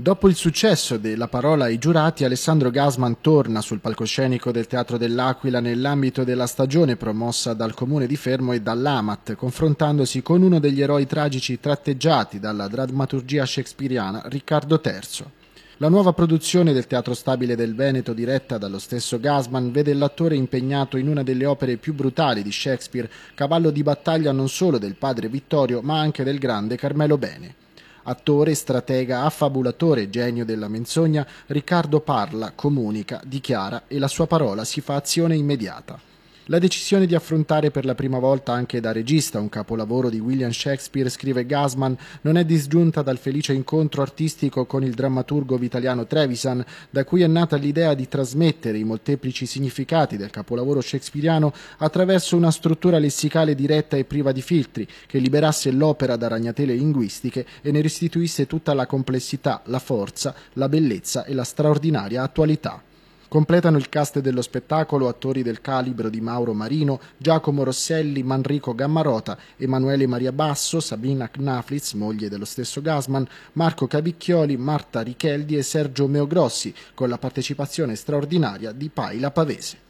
Dopo il successo della parola ai giurati, Alessandro Gasman torna sul palcoscenico del Teatro dell'Aquila nell'ambito della stagione promossa dal Comune di Fermo e dall'Amat, confrontandosi con uno degli eroi tragici tratteggiati dalla drammaturgia shakespeariana, Riccardo III. La nuova produzione del Teatro Stabile del Veneto, diretta dallo stesso Gasman, vede l'attore impegnato in una delle opere più brutali di Shakespeare, cavallo di battaglia non solo del padre Vittorio, ma anche del grande Carmelo Bene. Attore, stratega, affabulatore, genio della menzogna, Riccardo parla, comunica, dichiara e la sua parola si fa azione immediata. La decisione di affrontare per la prima volta anche da regista un capolavoro di William Shakespeare, scrive Gasman, non è disgiunta dal felice incontro artistico con il drammaturgo vitaliano Trevisan, da cui è nata l'idea di trasmettere i molteplici significati del capolavoro shakespeariano attraverso una struttura lessicale diretta e priva di filtri, che liberasse l'opera da ragnatele linguistiche e ne restituisse tutta la complessità, la forza, la bellezza e la straordinaria attualità. Completano il cast dello spettacolo attori del calibro di Mauro Marino, Giacomo Rosselli, Manrico Gammarota, Emanuele Maria Basso, Sabina Knaflitz, moglie dello stesso Gasman, Marco Cavicchioli, Marta Richeldi e Sergio Meogrossi, con la partecipazione straordinaria di Paila Pavese.